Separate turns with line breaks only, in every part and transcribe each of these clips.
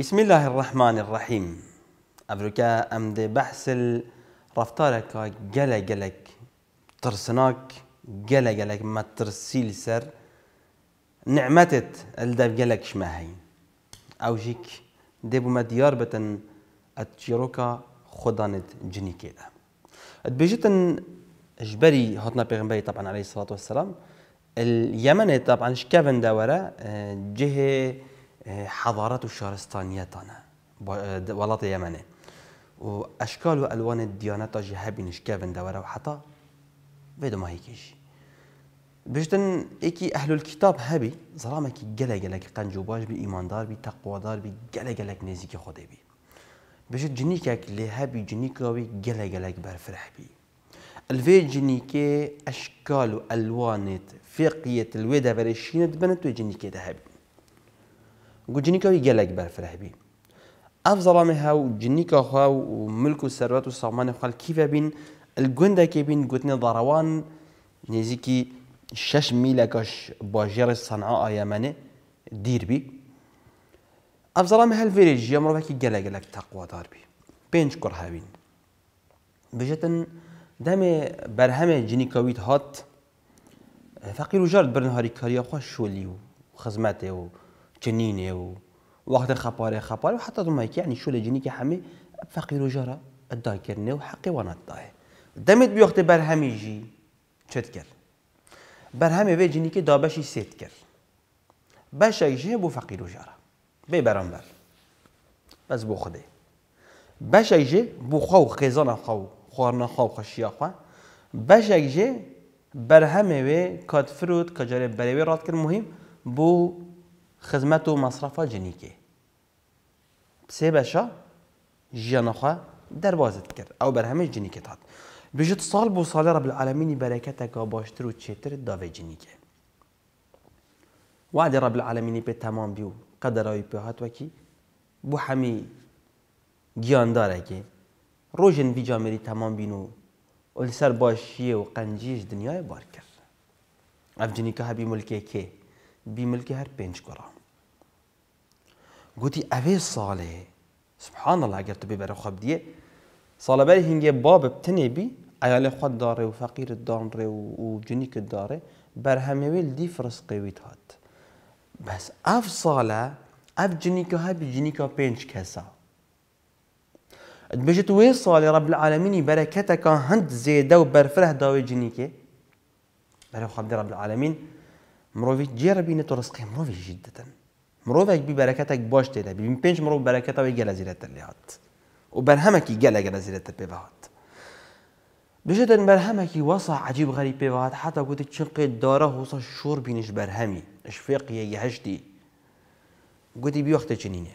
بسم الله الرحمن الرحيم أفريكا أمد بحث رفتارك جلا جلك ترسناك جلا جلك ما ترسيل سر نعمتت الدب جلك أو جيك دبو ما ديار بتن أتشيروكا خدانت جني كده أتبجتن جبري هاتنا بيغمبري طبعا عليه الصلاة والسلام اليمن طبعا شكافن دورة جهه حضارات الشارستانية تانا ولاط يمني وأشكال وألوان الديانات جهاب نشكافن دورة وحتى بيدو ما هيكيش بجدن ايكي أهل الكتاب هابي ظلامة كي جلا جلا قنجوباج بي إيمان دار بي تقوى دار بي جلا جلا نزيك خودي بي بجت جنيكك اللي جنيك جنيكاوي جلا جلا برفرح بي الفي جنيكي أشكال وألوانت فقية الويدا برشينت بنت وجنيكي ذهبي جنیکا گلگ گەلێک بەرفرەبی ئەف زەڵامی هاو جنیکەخوا و ملک و سروت و سامان خواه کیف بین الگونده که بین گوتن داروان نیزی که شش گوتنە دەڕەوان نێزیکی 6 میلەکەش باژێڕی سەنعا ئایەمەێ دیربی ئەف بکی گلگ ژە مرۆڤێکی دار بی پینج کرها بین بجتن دم دەمێ بەرهەمێ جنیکەویت هات فقیر و ژارد برنهاری کاری خواه شولی و خزمەتێ و جنينه و وقت خباري خباري وحتى ضمك يعني شو لجنيك حمي فقير وجرا الداكرني وحقي وانا الداي دمت بوقت برهمي جي چتكر برهمي بي كي دابشي سيتكر باشا جه بو فقير وجرا بي برانبر بس بو خدي باشا جه بو خو خزان خو خوارنا خو خشيا خو باشا جه برهمي بي كاد فروت كجاري بريوي رات كر مهم بو خزمەت و مەصرفە بشه پسێ بەشە ژیانەخوا دەواازت کرد همه جنیکه تاد هاات بژت بو بۆ رب العالمین برکت بەرەکەتەکە باشتر و چیتر جنیکه چێتر داوێ جنیکێ وعدی ڕە بالعالمینی پێ تەمان بی و بو پێ هاتوەکی داره که گیاندارێکی بی جامری تمام بینو اول سر باشیە و قەنجیش دنیای بار کرد جنیکه جنیکە هەبی ملکێ کێ بی ملکه هر پنج گوڕە گویی اوه ساله سبحان الله اگر تو بێ خب دیه سال بعد هنگی باب بتنی بی عیال خود داره و فەقیرت دانڕێ و داره بر همه بەرهەمەوێ دی فرس فرسقێویت هات بس اف بەس ئەف ساڵە ها بی هەبی جنیکە پێنج کەسە بجت وێ ساڵی رب العالمینی برکت کان هند زێدە و بەرفرە داوێ جنیکێ بەرەخوا دی رب العالمین مرۆڤ جێرەبینە تو ڕسقی مرۆڤ جدەن مروفك ببركتك باش تيلا بين بينش مروف بركته وي جلا زيرت اللي هات وبرهمك جلا جلا زيرت بيفات بجد ان برهمك وصع عجيب غريب بيفات حتى قلت تشق الداره هو شور بينش برهمي اشفيق يا يهشتي قلت بي وقت جنينه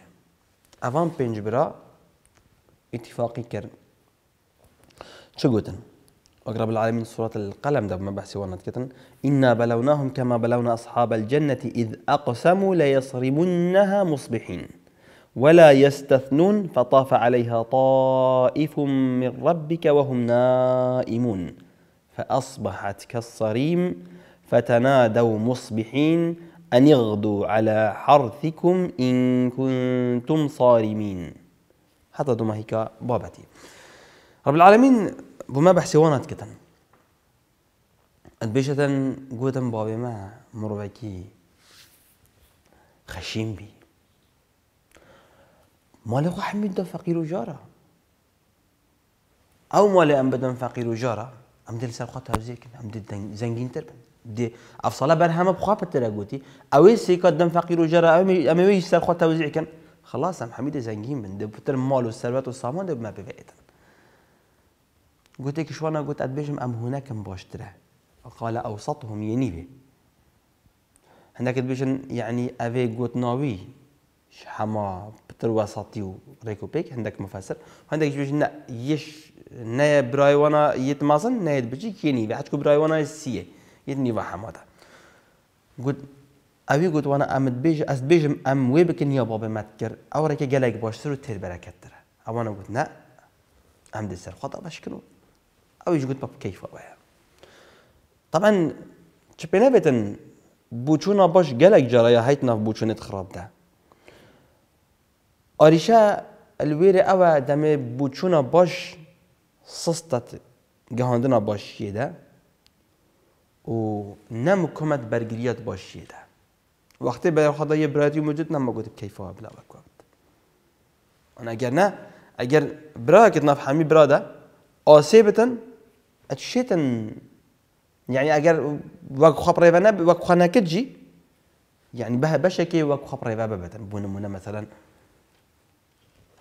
افان بينش برا اتفاقي كرن شو قلت وأقرب العالمين سورة القلم ده ما بحسي وانا كتن إنا بلوناهم كما بلونا أصحاب الجنة إذ أقسموا ليصرمنها مصبحين ولا يستثنون فطاف عليها طائف من ربك وهم نائمون فأصبحت كالصريم فتنادوا مصبحين أن اغدوا على حرثكم إن كنتم صارمين حتى دوما هيك بابتي رب العالمين بuma baxsigonad kitan ad قوتن بابي ما murbaki خشيم بي مالي خو حميد دا فقير وجارة او مالي ام بدن فقير وجارة ام دل سر خطا وزيكن ام دل زنجين تربن دي افصلا برهمة بخواب التراغوتي او سيكا دم فقير وجارة ام ويش سر خطا وزيكن خلاص ام حميد زنجين بن دي بتر مال والثروات والسامان دي ما ببعيتن گوتی کە هناك گوت ئەت هناك ئەم هوونەکەم باشترە قالە ئەوسەتهم ینیبێ هەندێکت بێژن یعنی ئەوێ گوتناوی هەما پتر وەسەتی و ڕێک و پێک هەندێک مەفەسەر هەندێک بێژ یش نەیە برایوانە یت مازن نەیەت بجی کێنی بە هەچکو برایوانە سیە یت نیوە هەمادا گوت ئەوی گوتوانە ئەمت بێژ ئەس بێژم ئەم وێ بکن او بابەمەت جالك ئەو ڕێکە گەلێک باشتر و تێربەرەکەتترە ئەوانە گوت نە ئەم دەسەر خطا باش و ئەویش گوت كيف بکەیفەوەە طبعاً چ پێ نەبێتن بچوونە بەش گەلێک جارەیە هەیت ناف بچونێت خراپدا ئاریشە ئەلوێرە ئەوە دەمێ بچوونە بەش سستت باش شيدا و نەمکومەت بەرگریت باشیێدا وەختی بەخدا یە براتی مجد نەمەگوت کەیفەوە بلاوەکوت ئەگەر نە ئەگەر براکت ناف هەمی برادا ئاسێ بتن اتشيتن يعني اگر وەک خۆپڕێبە نە وەک خۆنەکەجی یعنی بە بەشێکی وەک خۆپڕێبە ببێتن بوون بون من مثلا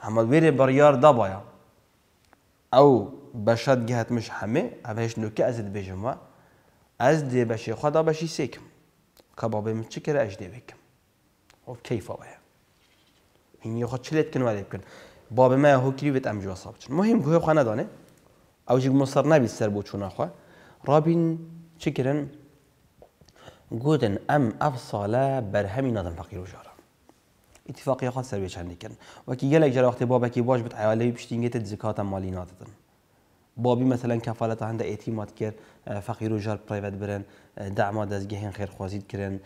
همه ویر بریار دبایا بەشەت گەهتمش هەمێ ئەمە هیچ نوکە ئەزت بێژم وە ئەس از دی بشه خدا سێکم سیکم بابێ من چ کرا ئەش دێوێکم ئۆ کەیفەوەە هینی خۆ چلێت کنوا لێ بکردن بابێ مە هۆکری بێت ئەم جووە سا چن مهم گوه خانه دانه او مۆسەر نابیت سەر بۆ چوونەخوا ڕابین چ کردن گوتن ئەم ئەف ساڵە بەرهەمی نادەن فەقیر و ژارە اتفاقی خوا سەروێ چندیکردن وەکی گەلێک بابا بابێکی باش بت عیالەی پشتینگێتە دزکاتە مالی ناتدن بابی مثلا کفالت هنده اعتماد کرد فقیر و جار پرایوت برن دعما دزگهین خیرخوازید کرن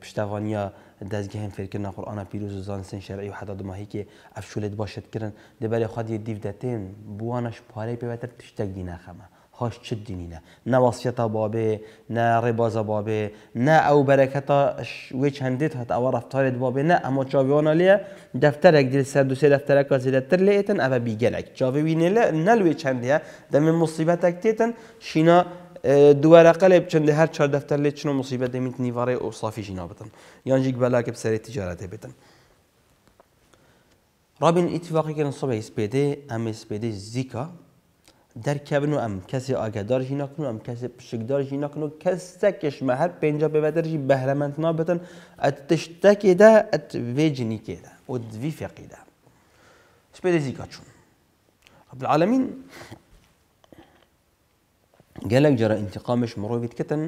پشتوانیا دزگهین فرکرنا قرآن پیروز و زانسن شرعی و حداد ماهی که افشولت باشد کرن دبری خود یه دیو دتین بوانش پاره پیوتر تشتگ دی نخمه هاش چ نه نە وەسیەتە بابێ نە ڕێبازە نه او برکت بەرەکەتە وێ چەندێت هەت ئەوە ڕفتارێت بابێ نە ئەمە چاویۆنە لێ دەفتەرێک دل سەر دوسێ دەفتەرەکە زیرەتر لێتن ئەە وی چاوێوینێ لە نەلوێ چەندەیە دەمێن مصیبەتێک تێتن شینا دووارە قەلێ بچنددە هەر چار دفتر لێ چنە مصیبت دمیت نیواره ئەو سافی ژینا بتن یانجیک بەلاکە بسەری تجارت بتن. رابین اتفاقی که سبە ئیسپێدێ ئەم ئیسپێدەی زیکا دەرکەبن و ئەم کەسی ئاگەدارژی ناکن و ئەم کەسی پشکدارژی ناکن و کەسەکەش مەهر پێنج بەبەدەژی بەهرەمەند نابن ئە تشتەکێدا ئەت وێجننی کێدا و دوی فەقیدا شپێزی کچون عبدالعالمین گەلک جارە ئینتقامش مرۆڤیت کتن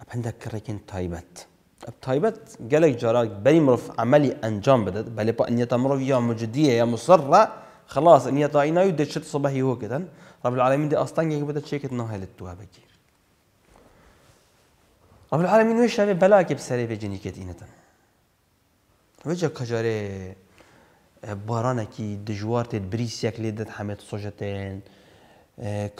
ئەپەندە کڕێکن تایبەت تایبەت گەلک جارە بەری مرۆڤ عەمەلی ئەنجام بدات بەلێ پە ئەنیەتە مرۆڤ یا مجدیە یا مسڕە خلاص ئەنیەتە ئینایو دەچێت سەبەحی هۆ کتن رب العالمين دي اصلا يجب ان تشيك انه هل تو كير رب العالمين وش شبه بلا که بسری به جنیکت اینتن وجه کجاره دجوار کی بريسيك بریسیک لیدت حمیت سوجتن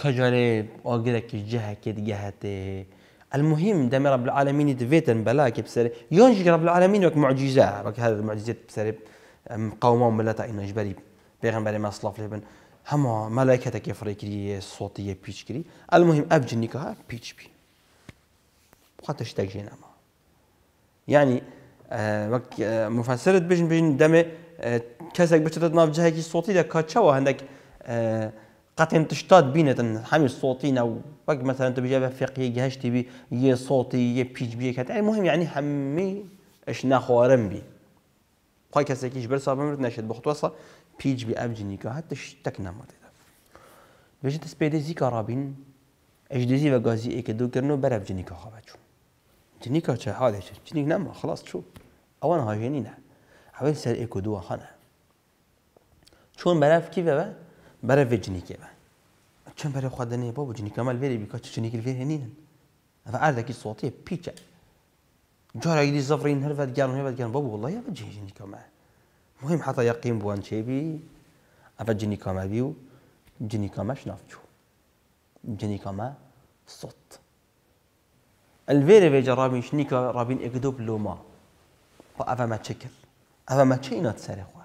کجاره آگره کی جهه کد جهته المهم دم رب العالمين دفيتن بلاك بسر يونج رب العالمين وك معجزة وك هذا المعجزات بسر مقاومة ملتا إنه إجباري بيغنبري ما صلاف لبن هەموو مەلایکەتێکی فڕێکری سۆتیە پیچکری ئەل مهم ئەب جنیکە پیچ بی خاتە شتێک ژێنامە ینی بجن مفەسرت بژین بین دەمێ کەسێک بچێتە ناوجهەیەکی سۆتی دە کاچەوە هەندێک قەتێن تشتات بینێتن هەمی سۆتی ناو وەک مەسەرەن بژێ بە فێقیە گەهشتی بی یە سۆتی یە پیچ بیەکەات ئەی مهم یعنی هەممی ئەش ناخوارم بی خۆی کەسێکیش بەرسا بمرت نەشێت بەختوەسە پیچ بی ئەف جنیکە هەتە شتێک نامەتێدا. بێژێت سپێدەزی کارابین ئەشدزی بە گازی ئێکە دووکردنەوە بەرەب جنیکە خەبە چوون. جنیکە چە هاێت جنیک نامە خلاص چوو ئەوان هاوێنی نە ئەوێن سەر ئێک و دووە خەنە. چۆن بەرافکی بەوە بەرە بێ جنیکێوە. چەند بەرە خوادنێ بۆ جنیکەمەل بێری بیکە چنیکل فێ هێنینن. ئەە ئاردەکی سوڵتیە پیچە. جارێکی زەفرین هەرەت گیان هێبەت گیان بە وڵە بە مهم حتى يقيم بوان شيبي أفا جيني كاما بيو جني كما شنافجو جيني كاما صوت الفيري في جرابين شني رابين اكدوب لوما وأفا ما تشكر أفا ما تشينا تساري خواه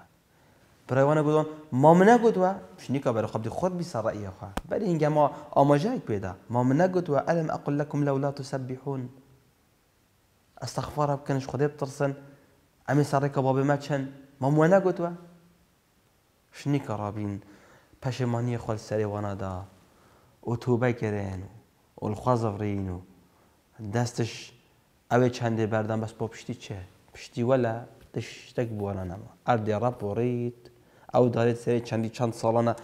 برای وانه ما منا قدوا شني شنیکا برای خود خود بی سر رأی خواه بل اینگه ما آماجه بيدا ما منا قدوا ألم اقول لكم لولا تسبحون استغفار بکنش خدا ترسن أمي ساريك بابي ما تشن مام وێنە گوتوە شنی کە ڕابین پەشێمانی خۆل سەری وانەدا و تووبای گەرێن و ئۆلخوازەڕین و دەستش ئەوێ چندێ بەردان بەس بۆ پشتی چێ پشتی وەلە دش شتێک بووە نەما ئەردێ ڕەپۆڕیت ئەو دارێت سەری چەندی چەند ساڵانە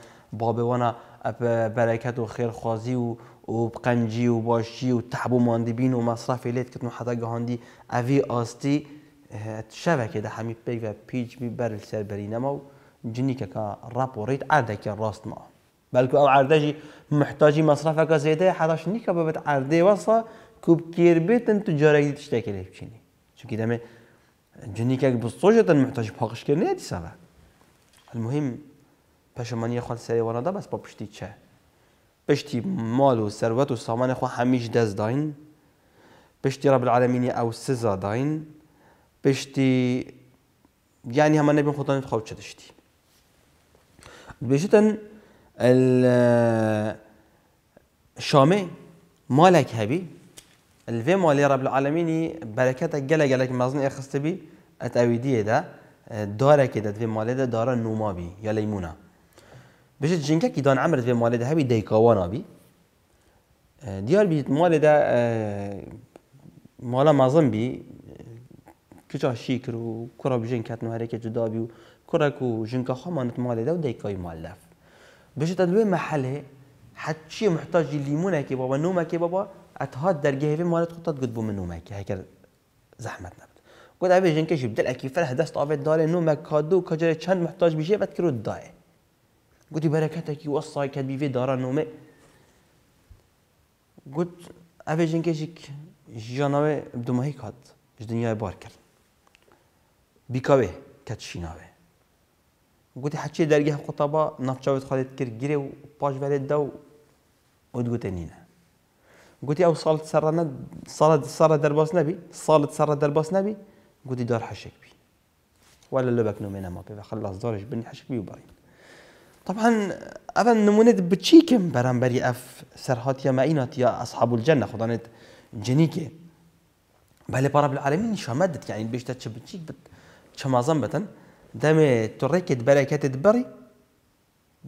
بابێوانە بەرەکەت و خێرخوازی و و قەنجی و باشی و تەبوو ماندیبین و مەصرافی لێتکردن و حەدەگەهاندی ئەوی ئاستی شەوێکێ دە هەمی پێیە پیچمی بەر سەربەری نەمە و جنیکەکە ڕاپۆڕیت ئاردەکە ڕاستمەوە بەلکو ئەو ئاردەژی محتاجی مەصرفەکە زێدەیە حەداش نیکە بەبێت ئاردێ وەسە کوب کێر بێتن تو جارێکی شتێکی لێ بچینی چونکی دەمێ جنیکێک بستۆژێتن محتاج پاقشکردنێ دیسەوە المهم پەشمەنیە خوند سەری وەڕەدا بس بە پشتی چە پشتی ماڵ و سەروەت و سامانێ خۆ هەمیش دەست داین پشتی رب العالەمینی او سزا داین بشتي يعني هم نبي خطان تخوتش تشتي بشتن الشامي مالك هبي الفي مالي رب العالمين بركتك جلا جلك مزن اخست بي اتاويدي ده داره كده في مالي ده داره نوما بي يا ليمونه بشه جنكه كي دان عمرت في مالي ده هبي ديكاوانا بي ديار بيت مالي ده مالا مازن بي کجا شیکر و کرا بجن که هرکه جدا بیو کرا کو جنکا خامانت مال ده و دیکای مال لف تا دوی محله چی محتاج لیمونه که بابا نومه که بابا اتهاد درگه هیوی مالت خطات قد بومه نومه که هکر زحمت نبود اوی ابی جنک دل اکی فره دست آوید داره نومه کادو کجا چند محتاج بیشه بد کرو دایه گوتی برکت اکی وصای کد بیوی داره نومه گوت اوی جنکه جیک بدمهی کاد بار کرد بیکاوێ كاتشيناوي ناوێ گوتی حچی دەرگی قوتابا ناوچاوت خالت کرد گرێ و پاش بەرێت دا و ئۆدگوتە نینە گوتی صالت ساڵت سەرانە ساڵت سەرە دەرباس نەبی ساڵت سەرە دەرباس نەبی گوتی دار حشك بي ولا لبك نومينا ما بيبقى خلاص دارش بني حشك بي برين طبعا أبا نمونت بتشيكم برامبري أف سرهات يا معينات يا أصحاب الجنة خدانت جنيكي بل رب العالمين شمدت يعني بيشتت شبتشيك بت چمازم بتن دمی توری برکت دبری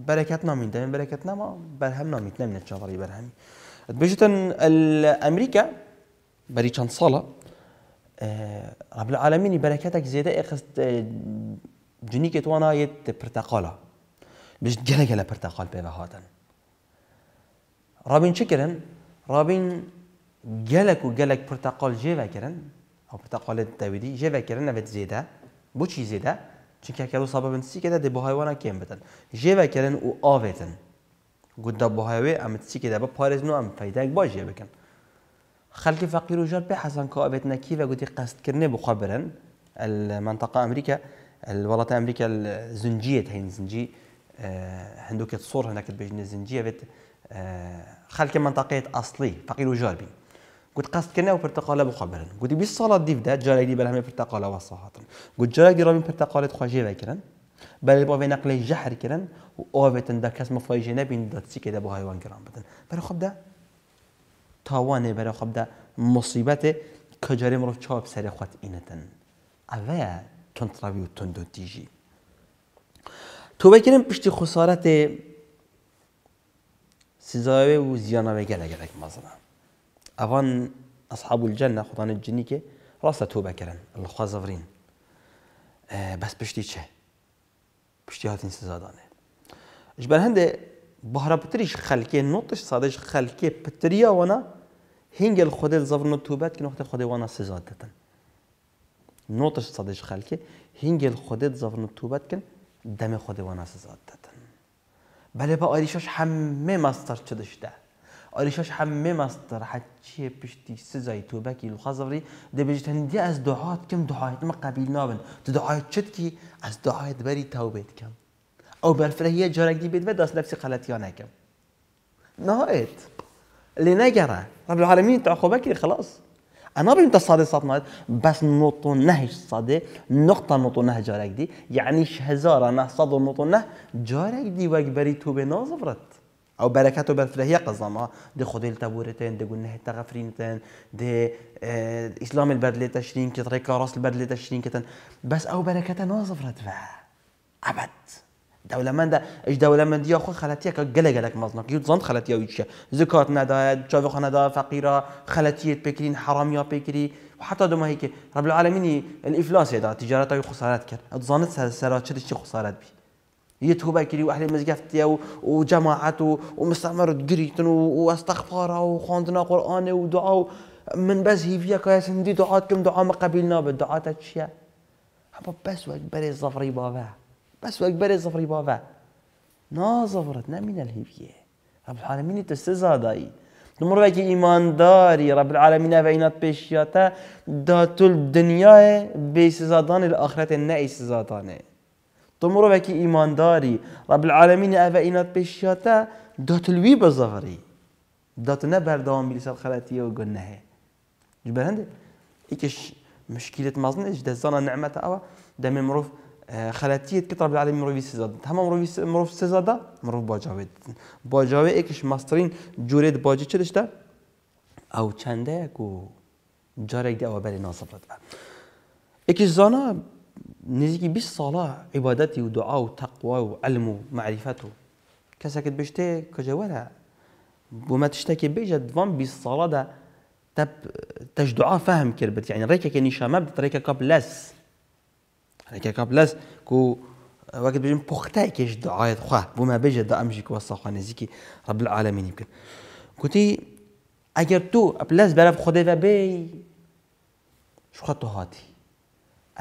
برکت نامي دائما برکت ناما برهم نامي تنام نتشاطري برهمي بجت الامريكا بري كان صالة آه رب العالمين بركاتك زيادة اخذ آه، جنيك توانا يت پرتقالا بجت جلا جلا پرتقال بيبا هاتن رابين شكرن رابين جلك وجلك برتقال جيفا كرن او برتقال التاويدي جيفا كرن نبت زيادة بو چیزی ده چون که کلو سبب انتسی که ده ده بو حیوان هکیم بدن جیو کردن او آویتن گده بو حیوی ام که ده با پارز نو ام فایده اک با جیو بکن خلق فقیر و جار بحسن که آویت نکی و گده قصد کرنه بو خبرن المنطقه امریکا الولاد امریکا الزنجیه تهین زنجی هندو صور تصور هنکت بجن زنجیه بیت خلق منطقه اصلی فقیر و جار بین قلت قصد كنا وبرتقاله مقابلا قلت بي الصلاه ديف دا جاري دي بلا برتقاله وصاحه قلت جاري دي رامي برتقاله تخوا جيرا بل بو في نقل جحر كرن واوفت دا كاس مفاي جنبي دا تسي كده بو هايوان كرام بدن بلا خب دا تاوانه بلا خب دا مصيبت كجاري مرو چاب سر خوت اینتن اوه تنتراوی دو تیجی تو بکرم پشتی خسارت سزاوی و زیانه گله گله مثلا أفان أصحاب الجنة خطان الجنيكة راسة توبة كرن الخوا زفرين أه بس بشتي چه بشتي هات انسي زادانة جبال هنده بحرا بتريش خلقه نوتش سادش خلقه بتريا وانا هنگ الخوده زفرنو توبة كي نوخته خوده وانا سزاد دهتن نوتش سادش خلقه هنگ الخوده زفرنو توبة كن دم خوده وانا سزاد دهتن بله با آريشوش همه مستر چدش ده آریشاش همه مستر حچی پشتی سزای تو بکی الخزری ده بجت هندی از دعات کم دعایت ما قبیل نابن تو دعایت چت کی از دعایت بری توبت کم او برفرهیه جارگی بید و دست نفسی غلطی نکم نهایت اللي نجرة رب العالمين تعقبك خلاص انا بنت صادي صاتنات بس نوطو نهج صادي نقطه نوطو نهج جارك دي يعني یعنی هزاره نه صادو نوطو نه جارك دي واكبري تو بنازفرت آه، اه، او برکت قزما دي قزاما ده دي قلنا ده غفرينتين دي اه اسلام البدله تشرين كي طريقه راس البدله تشرين كتن بس او نو صفرت ردفع ابد دولة من دا ايش دولة من دي اخو خلاتيك قلق لك مظنك يوت زند خلاتيه ويتشا زكاة ندايا تشافي خندا فقيرة خلاتيه بكرين يا بكري وحتى دوما هيك رب العالمين الافلاس يدا تجارته خسارات كر تظنت سرات شد خسارات بيه يتوبة كري واحد مزقفتي وجماعته ومستعمر قريتن واستغفاره وخوندنا قرآن ودعاء من بس هي فيها كاس ندي دعاتكم دعاء ما قبلنا بالدعاء تشيا بس وقت بري بابا بس وقت بري بابا نا نا من الهيفيا رب العالمين داي نمر بك إيمان داري رب العالمين فإنات بيشياتا داتو الدنيا بيسزادان الآخرة ايسزا سزادانه تو وکی ایمانداری رب العالمین او اینات پیشیاته داتلوی بزاوری دات نه بردوام بلی سر خلاتی و گنه جبرند ایکش مشكلة مازن اش دزانا نعمة اوا دم مروف خلاتية كتر رب العالمين مروف سيزاد تمام مروف مروف سيزادا مروف باجاوي باجاوي ايكش ماسترين جوريد باجي چلشتا او چنده کو جارك دي اوا بلي ناصفت ايكش زانا نزيكي صلاة عبادتي ودعاء وتقوى وعلم ومعرفته كسكت بشتي كجوالها وما تشتكي بيجد فان بالصلاة ده تب تجدعاء دعاء فهم كربت يعني ريكا كي نيشا بدت ريكا قبلس ريكا قبلس كو وقت بيجي بوختاي كيش دعاء خوا وما بيجا دا امجي كو نزيكي رب العالمين يمكن كنتي اگر تو بلس برف خدای و شو خطو هاتي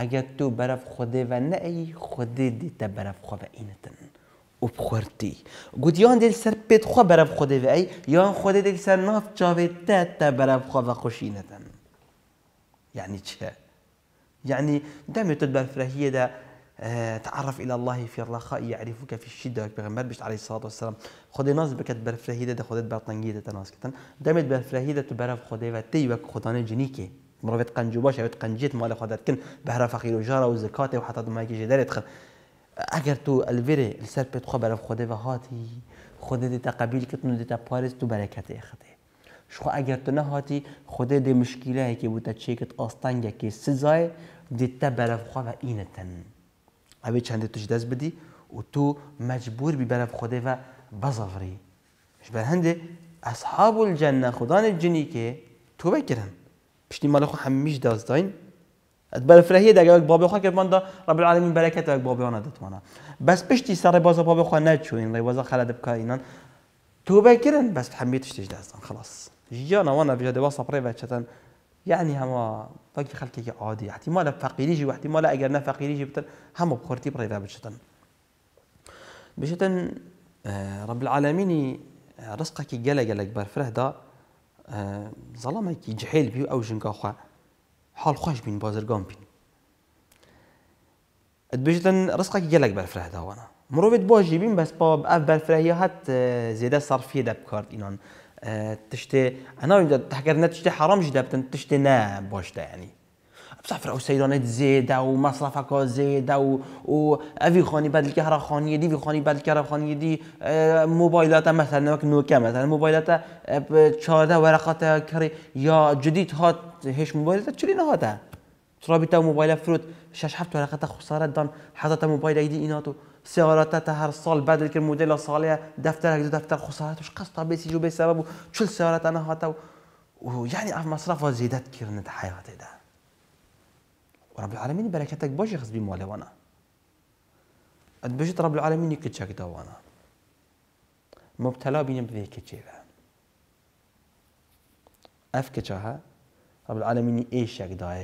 اگر تو برف خوده و نه ای خوده دیتا برف خو و اینتن و بخورتی گود یان دل سر پیت خو برف خوده و ای یان خوده دل سر ناف چاوه تا تا برف خو و خوشینتن یعنی چه؟ يعني دائما تدبر فرهية ده اه، تعرف إلى الله في الرخاء يعرفك في الشدة بغمار بشت عليه الصلاة والسلام خدي ناس بكت برفرهيدة ده خدت برطنجيدة ناس كتن دائما برفرهيدة تبرف خدي وتي وك خدان جنيكي تقن جوبا باش تقن جيت مالي خدات كن بحرا فقير وجاره وزكاته وحتى ما كي جدار يدخل اگر تو الفيري السر بيت خو بر خوده و هاتی خوده دي تقبيل كتن دي تپارس تو برکت اخته شو اگر تو نهاتي هاتی خوده دي مشكله هي كي بوتا چيكت آستانگه كي سزاي دي تا برف خو و اينتن اوی چند تو دست بدي و تو مجبور بي برف خوده و بزافری مش هنده اصحاب الجنه خدان الجنی که تو بكرن بشتي مال خو حميش داستاین ات بل داك دگه بابي بابی خواهد بنده رب العالمين بركات یک بابی آنه دتوانا بس بشتي سر باز بابی خواه نچوین لي وزا خلد بکا اينان توبه کرن بس حمیت تشتیش داستان خلاص جانا وانا بجد واسا پره بچتن يعني هما باقي خلقك عادي احتمال فقيري جي واحتمال اجرنا فقيري جي بتن هم بخورتي بريفا بشتن بشتن رب العالمين رزقك جلا جل بار فرهدا آه، زەڵامێکی جحێل بی و ئەو ژنگاخوا حاڵخواش بین بازرگان بین دبژن ڕستقاکی گەلێک بەرفرەداوانە مرۆڤێت بۆ ژیبین بەس با ئەف بەرفرەیە هەت آه، زێدە سەرفیە دەبکارت ئینان آه، تشتێ ئەناوی تحکردنە تشتێ حرامژی دەبتن تشتێ نە باشدا ینی بصح او سیرانت زیده و مصرفک زیده و او اوی خانی بدل که هر خانی دی وی خانی بدل که هر خانی دی موبایلات مثلا نوک نوکه مثلا موبایلات چارده ورقات کری یا جدید هات هیچ موبایلات چلی نهاته هاته رابطه موبایل فروت شش هفت ورقات خسارت دان حضرت موبایل ایدی ایناتو سیارات هر سال بدل که مدل سالیه دفتر دو دفتر خسارتش قصد بیسی جو به سبب و چل سیارت انا هاته و یعنی اف مصرف زیادت کردن حیات ده رب العالمین برکتک باشه خزبی ماله وانا اد رب العالمين یک دا وانا مبتلا بینم بذي یک اف كتشاها رب العالمين العالمین ایش یک داه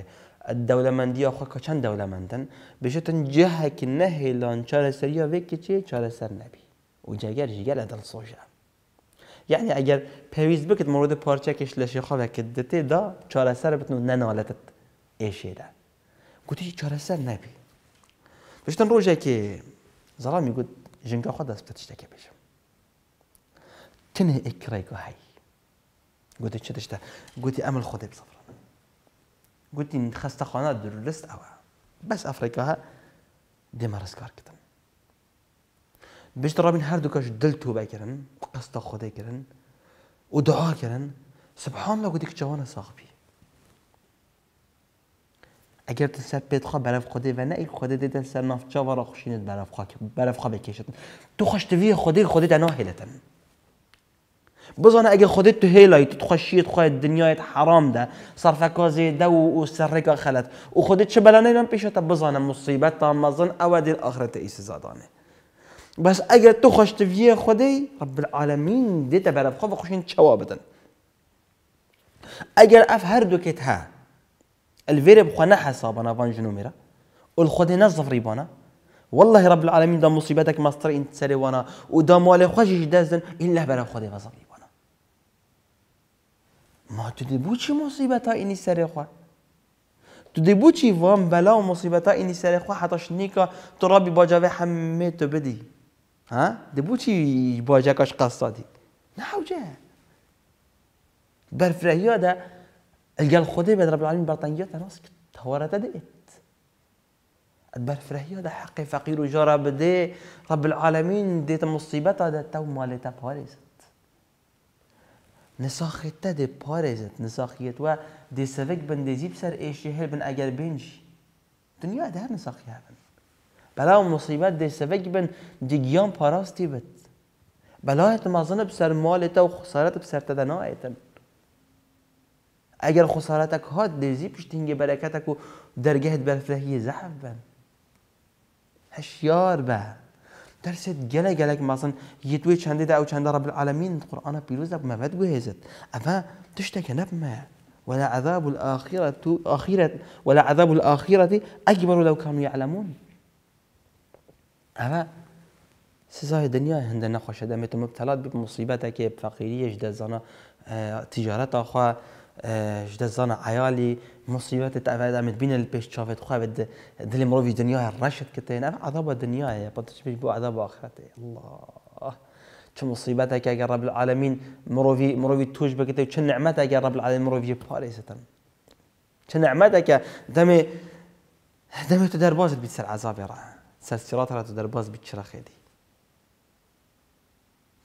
الدولمندی آخه که چند دولمندن بجتن جه که نهی لان چاره سريا وکی كتشي چاره سر نبي و جگر جگر ادل سوژه يعني اگر پیویز بکت مورد پارچه کش لشیخا و کدتی دا چاره سر بتنو ننالتت ایشی ده گوتی چارەسەر نابی پشتن ڕۆژێکی زەڵامی گوت ژنگە خۆ دەست تشتێکی بێژم تنێ ئیکڕێک و هەی گوتی چ تشتە گوتی ئەمە خۆدەی بسەفر گوتی خەستە خۆنا درست ئەوە بەس ئەفریقاها دێمە ڕستکارکردن بشت ڕابین هەردووکەش دل قصد قەستە خۆدەیکردن و دعاکردن سبحان لە گوتی جوان ساخبی اگر تو سر بد خواه برف خوده و نه ای خوده دیده سر نفت و را خوشیند برف خواه برف خواه بکشید تو خودی خوده خوده دنا هیلتن بزانه اگر خودت تو هیلای تو خوشیت خواه دنیایت حرام ده صرفه کازی و, و سرکا خلت و خودت چه بلانه نم بزن بزانه مصیبت تامزن او دل آخرت ایس زادانه بس اگر تو خوشتوی خودی رب العالمین دیده برف خواه و خوشین چوا اگر اف هر دو کته. الفيرب خو نحسا بنا جنوميرا ميرا والخدنا الزفري بنا والله رب العالمين دا مصيبتك ما ستر انت سالي وانا ودا مالي خجي دازن الا برا خدي فزفري ريبانا ما بوشي مصيبتها اني سري خو بوشي فان بلا مصيبتها اني سالي خو حتى شنيكا ترابي باجا حميتو بدي ها دي بوشي كاش قصادي نحوجه برفرهيو ده القال خدي بعد رب العالمين برطانيات انا سكت هو تدئت تبان فرهي هذا حقي فقير وجرى بدي رب العالمين ديت مصيبة هذا تو مالتا باريزت نساخي تا دي باريزت و دي سفك بن دي زيب سر ايشي هل بن اجر بنجي دنيا ده نساخي هبن بلا مصيبة دي سفك بن دي جيان باراستي بت بلا تمازن بسر مالتا وخسارت بسر تدنا ئەگەر خسارەتك هات دەزی پشتنگە بەرەکەتك و دەرگەهت بەرفلەکی زەحف بن گله گله که مثلا یه توی چنده ده او چنده رب العالمین قرآن پیروز قورآە پیرۆزە بمەبەت بهێزت ئەە تشتێکە نەبمە ولا عذاب الآخرة آخرة ولا عذاب الآخرة أكبر لو كانوا يعلمون أما سزاي دنيا هند نخوش دمت مبتلات بمصيبتك بفقيريش زنا اه، تجارت أخوة آه، جدا زانا عيالي مصيبات تعبت عم تبين البيش شافت خا بد دل مروفي دنيا رشت كتين عذاب الدنيا يا بطش بيش بو عذاب آخرته الله شو مصيبتك يا رب العالمين مروفي مروفي توج بكتير شو نعمتك يا رب العالمين مروفي باريس تم شو نعمتك دمي دمي تدار باز بيتسر عذاب يا راه سر سيرات راه تدار باز بيتشرا خيدي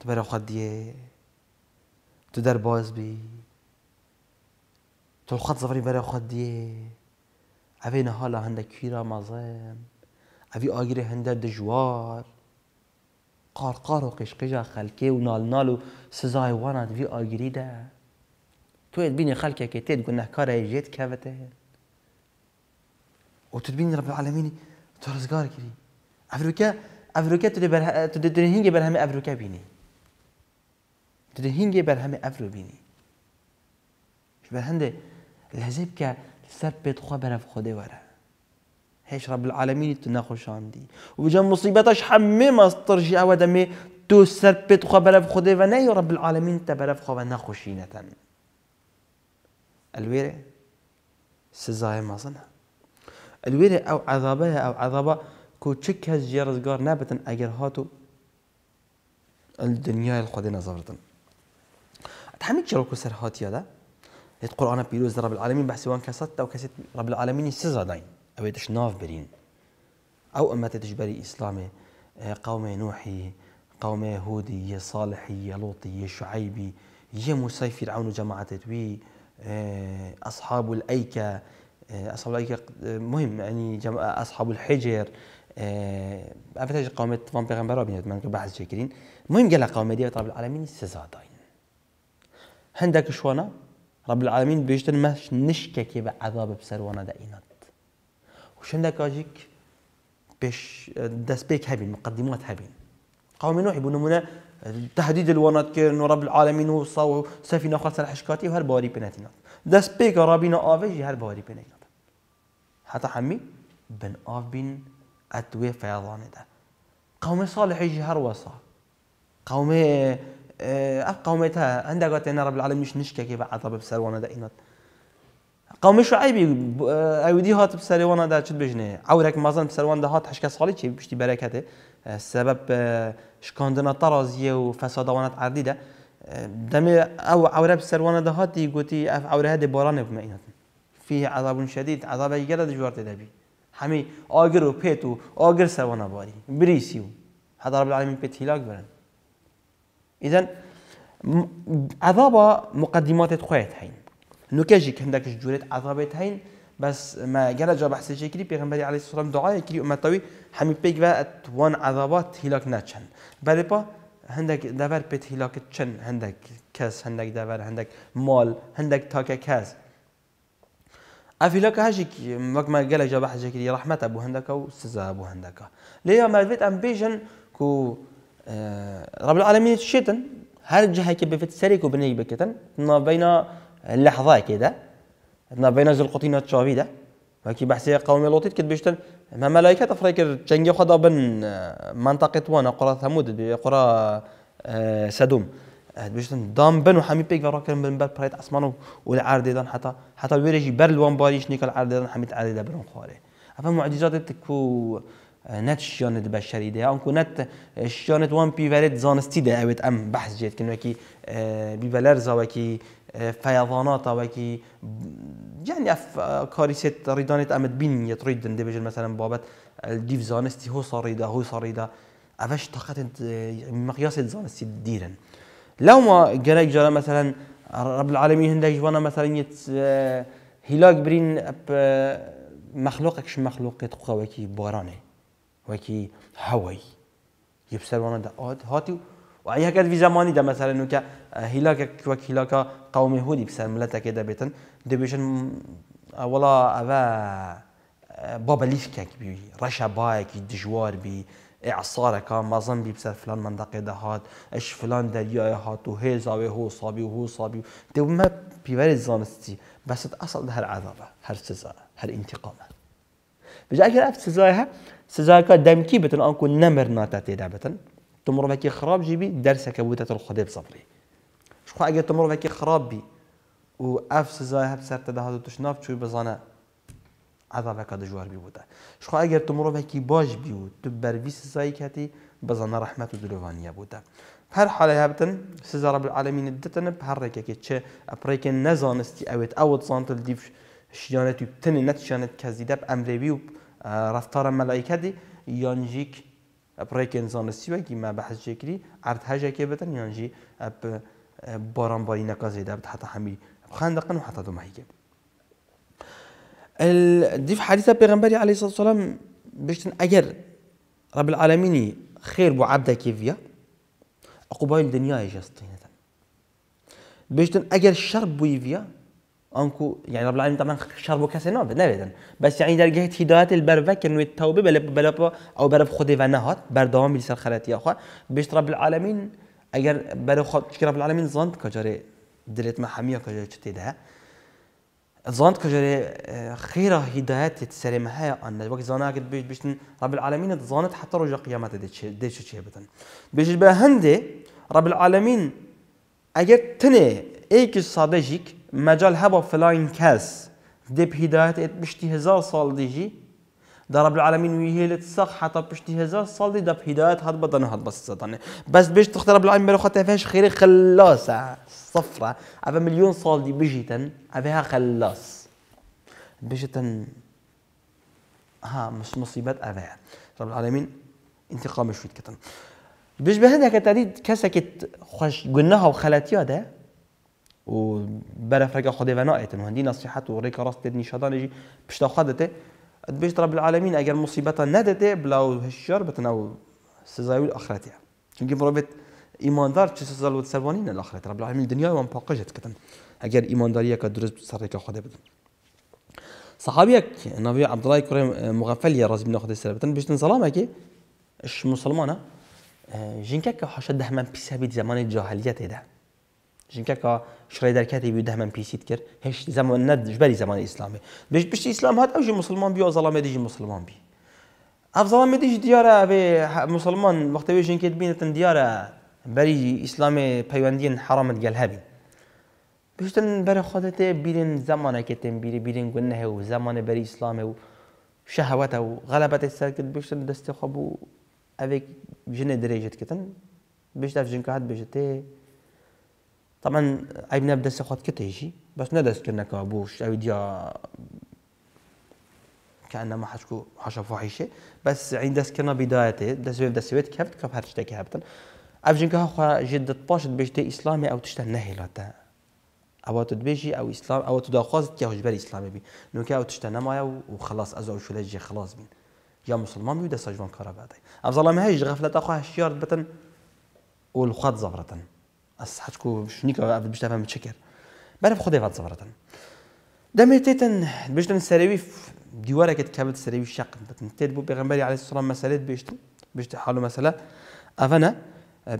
تبرو خديه تدار باز بيه تو خد زفری برای خود دیه اوی نهالا هنده کیرا مزم اوی آگیر هنده دجوار قارقار و قشقجا خلکه و نال نال و سزای واند وی آگیری ده تو ات بینی خلکه که تید گنهکار ایجید که و تو بینی رب العالمینی تو رزگار کری افروکه افروکه تو بره تو در هنگ بر همه افروکه بینی تو در هنگ بر همه افرو بینی بر هنده الحزب كا سر بيت خو برف خودي ورا هيش رب العالمين تناخو شاندي وجم مصيبتاش حمي ما استرجي او دمي تو سر بيت خو برف خودي ونا يا رب العالمين تبرف خو ونا خوشينة الويري سزاي ما صنع الويري او عذابها او عذابا كو تشك هز جيرز قار نابتن اجر هاتو الدنيا الخودي نظرتن تحمي تشركو سر هاتي هذا لتقول أنا بيروز رب العالمين وان كستة أو كست رب العالمين سزا داين أو ناف برين أو أما تتجبري إسلامي آه، قوم نوحي قوم هودي صالحي لوطي شعيبي يمو سيف فرعون جماعة توي آه، أصحاب الأيكة آه، أصحاب الأيكة مهم يعني أصحاب الحجر أفتح قومة فان بيغمبر أبنيت من بحث شكرين مهم قال قومة دي رب العالمين سزا داين هندك شوانا رب العالمين بيشتن ماش نشككي بعذاب بسروانا دا إينات وشندك أجيك بيش داس بيك هبين مقدمات هبين قوم نوح منا تهديد الوانات كيرن رب العالمين وصاو صو سفينة خلص الحشكاتي وهر باري بناتينات داس بيك رابينا آفيجي هر باري بناتينات حتى حمي بن آف بين أتوي فيضان ده قوم صالح يجي هر وصا قوم قومتها عندها قالت أنا رب العالمين مش نشكى كي بعد بسر وانا دائنات قوم شعيبي ايودي هات بسر وانا دا چت بجني عورك ما ظن بسر وانا هات حشكه صالي شي بشتي بركته السبب شكاندنا طرازيه وفساد وانا عديده دم او عوره بسر وانا هات يقولي اف عوره هادي بوران بمئنات فيه عذاب شديد عذاب يجرى دجوارت دبي حمي اوغر و اوغر سر وانا باري بريسيو هذا رب العالمين بيت هلاك برن اذا عذاب مقدمات خويت هين نكاجيك عندك جوريت عذابت هين بس ما قال جاب حسي شكري بيغمبري عليه الصلاة والسلام دعاء كري طوي حمي بيك بقت وان عذابات هلاك ناتشن بالبا عندك دبر بيت هلاك تشن عندك كاس عندك دبر عندك مال عندك تاك كاس أفيلاك هاجيك وقت ما قال جاب حسي شكري رحمة أبو هندك وسزا سزا أبو هندك ليه ما أم بيجن كو آه، رب العالمين الشيطان هرج هيك بفت سريكو بنيك بكتن ما بين اللحظة كده نابينا زلقطينا تشابي ده وكي بحثي قومي لوطيت كده بيشتن ما ملائكة تفريكر تشنجي خدا بن آه، منطقة وانا قرى ثمود قرى آه، سدوم بيشتن دام بن وحمي بيك فراك من بر بريت اسمانو والعرض دان حتى حتى ويرجي بر الوان باريش نيك العرض دان حميت عرض بن خاري افهم معجزات تكو نت شانت بشری ده آنکو نت شانت وان پیورت زانستی ده اوید ام بحث جید کن اه، وکی بیولر زاوکی اه، فيضانات وكي يعني اف اه، کاری كارثه ريدانت امد بين يتريد ديفيجن مثلا بابت الديف زانستی هو صريده هو صريده افش طاقه مقیاس زانستی دیرن لو ما جراك جرى مثلا رب العالمين هندك جوانا مثلا یت هلاك برین مخلوقك مخلوق يتقوى وكي بورانه وكي هوي يبصر وانا داد هاتي وعيها كد في زماني ده مثلا انه كهلاك وكهلاك قوم هودي بصر ملتا كده بيتن ده بيشن ولا أبا بابا ليش كاك بي رشا بايك دجوار بي اعصار كا مظن بي بصر فلان منطقه ده هات اش فلان ده يا هات وهيزا هو صابي هو صابي ده ما بيبرز زانستي بس اصل ده هالعذاب هالسزا هالانتقامات بجاکر اف سزای ها سزای که دمکی بتن آنکو نمر ناتاتی دا بتن تو مروکی خراب جی بی درس کبوده تر خودی بصبری شخو اگر تو مروکی خراب بی و اف سزای ها بسر تدهاتو تشناف چوی بزانه عذابك دجوار بيبوتا شخو اگر تو مروکی باش و تو بروی سزایی کتی بزانه رحمت و دلوانیه بوده هر حاله هبتن سزا رب العالمین دتن به هر رکه چه اپریک نزانستی اوت اوت زانتل دیف شیانت و تن نت شیانت کزیده امروی و رفتار ملائکه یانجیک پریک انسان سیوکی ما بحث شکلی عرض هجا که بدن یانجی اب باران باری نقازی دابت حتی همی خندقن و حتی دو مهیگه دي في حديث پیغمبري عليه الصلاة والسلام بشتن اگر رب العالمینی خیر بو عبده كيفيا قبائل دنيا يجستينة بشتن اگر شر بو يفيا انكو يعني رب العالمين طبعا شربو کسی نابد نبیدن بس يعني در گهت هدایت البروه کنوی توبه بلا بلا او برف خودی و نهات بر دوام بیسر خلطی آخوا بیشت رب العالمين اگر برای خود چکر رب العالمين زند کجاره دلت محميه کجاره چتی ده زند کجاره اه، خیره هدایت سر مهیا آن وقت زانه قد بيش بيش رب العالمين زانت حتی رجا قیامت دیچه چه بدن بیشت بيش بهندي رب العالمين اگر تني ايك که مجال هبا فلاين كاس دي هدايت بشتي هزار صال ديجي رب العالمين ويهيلت سخ حتى بشتي هزار صال دي دب هداية هاد بدن هاد بس صدني بس بيش تختار رب العالمين بلو تفاش خيري خلاصة صفرة أفا مليون صال دي بجيتن أفاها خلاص بجيتن ها مش مصيبات أفاها رب العالمين انتقام شويت كتن بيش بهذا كتريد كاسكت خوش قلناها وخلاتيها ده و برا فرق خود و نایت نه دی نصیحت و ریک راست دنی شدن جی پشت خودت اد بیش رب العالمین اگر مصیبت ندهد بلا و هشیار بتن او سزاوی آخرتیه چون کی برابط ایماندار چه سزا و سربانی نه آخرت رب العالمین دنیا وان پاکجت کتن اگر ایمانداری که درست سر ریک خود بدن صحابيك النبي عبد الله كريم آه، مغفل يا رزبنا خد السلام بتن بيشتن سلامك اش مسلمانه آه، جنكك حشد دهمن بسبب زمان الجاهليه ده چونکە کە شڕی دەرکاتی بی من پیسیت کرد هش زمان ند نەژبەری زمان ئیسلامی بش پشتی ئیسلام هات ئەوژی مسلمان بی و زەڵامی مسلمان بی ئەفزەڵامی دیش دیارە ئەبێ مسلمان وەختەوێ ژینکت بینێتن دیارە بەری ئیسلامی پەیوەندین حرامت گەل هەبین بشتن بەرە خۆدەێ بیرن زمانەکە تێن بیری بیرن گون نەهێ و زمانە بەری ئیسلامێ و شەهەوەتە و غەلەبەتی سەرکرد بشتن دەستی خۆ بوو ئەوێ ژنێ درێژت کردن بشتا ژینکە هات بژێتێ طبعا عيب نبدا سخوت كتيشي بس ندس كنا كابوش او ديا كأنه ما حشكو حشا فحيشة بس عند دس كنا بدايته دس بيف دس بيت كهبت كف هرشتا كهبتن أفجن جنكا خا جدة باشت بيجتي إسلامي أو تشتن نهيلاتا أو تدبيجي أو إسلام أو تداخوزت كه جبر إسلامي بي نو كه أو تشتن نمايا وخلاص أزو شلجي خلاص بين يا مسلمان بيدا سجون كارا بعدي أفضل ما هيش غفلة أخو هالشيار بتن والخط زفرتن از ئەس حچکو شنیکەوە بشتا بەم چکرد بەرە خودی بات زەڕەتن دەمێتێتن بشتن سەروی دیوارەکەت کەبت سەروی شق بتن تێت بو پێغمبەری علیه السلام مسئله بیشتر بیشتر حالو مسئله افنا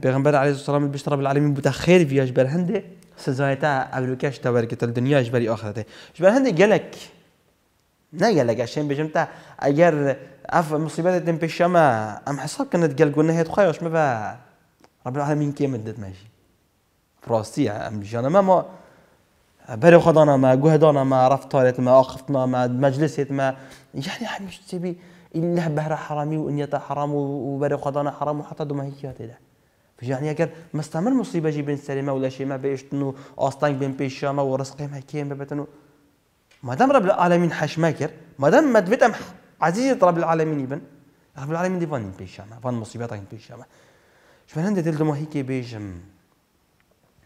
پێغمبەر علیه السلام بیشتر رب العالمین بوتە خێر بیاش بەر هەندێ سزایەتە ئەوروکەش تەوەرگتە دنیاش بەری ئاخرەتێ هنده گلک نه نەگەلەگە شێن بێژم تا اگر اف مصیبت مصیبەتێتن پێشەمە ام حساب کنت گلگونه هێت خۆش مە بە ڕب العالمین کێ من دەتمەژی ام ما ئەم ما مەمە ما اخفتنا ما ڕفتارێتمە ما يعني یعنی هەمیشتێبی إلا بهرە حرامی و نیەتە حرام و بەرە خۆدانە حرام و حتا دومەهیکیات تێدا اگر مستمر مصيبه جي بن سەریمە و لە شێمە بێشتن و بن پێشامە و ما كيم ببێتن و مادام رب العالمین حەشمە کرد مادام مدوێت ئەم رب العالمینی بن رب العالمین دیوانین پێشامە وان مسیبەتەکەین پێشامە شوێنەندە دڵ دومەهیکێ بيشم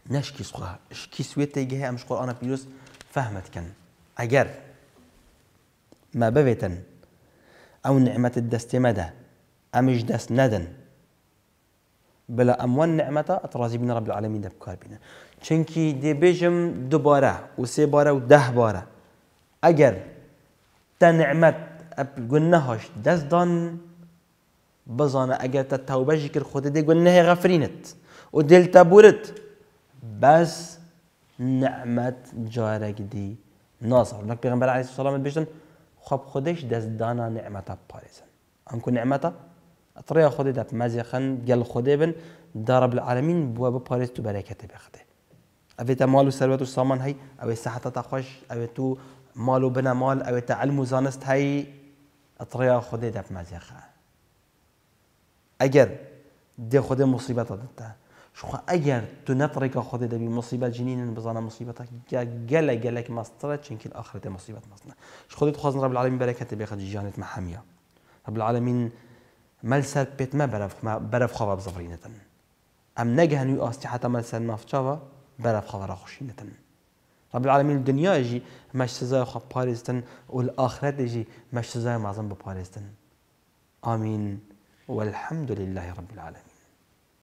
نشکی سخه شکی سویت تیگه امش قرآن پیروز فهمت کن اگر ما بفتن او نعمت دست مده امش دست ندن بلا اموان نعمتا اترازی بین رب العالمین دب کار بینه چونکی دی بیجم دوباره و سه باره و ده باره اگر تنعمت اب گنهاش دست دان بزانه اگر تتوبه توبه خود دی گنه غفرینت و دل بس نعمة جارك دي ناصر لك پیغمبر علیه السلام بشتن خب خدش دست دانا نعمتا پارزن انكو نعمتا اطريا خودي دب مزي جل قال خودي بن دارب العالمين بواب باريس تو بركته بخده اوي تا مال و ثروت و سامان هاي اوي سحطة تخش خوش تو مال و بنا مال اوي تا علم و زانست هاي اطريا خودي دب مزي اگر دي خودي مصيبت دتا شخوا اگر تو نەتڕێکە خۆدە دەبی مصیبت جنین بزانه مصیبت بزانە مصیبەتە گەلە گەلێک مەسترە چینکیل ئاخرێتە مصیبەت مەستە خۆت خۆزن رب العالمین برکت بیخد جیانێت محمیا رب العالمین مل سر ما مەلسەر پێتمە بەرەف خەوا ام نگه نوی آستی حتا مل سر مەلسەر مافچاوە بەرەف خەوەرە خوشینەتن رب العالمین دنیاژی مەش سزای خۆ پاریستن و ئاخرەتێژی مەش سزای مازم بپاریستن آمین والحمد لله رب العالمين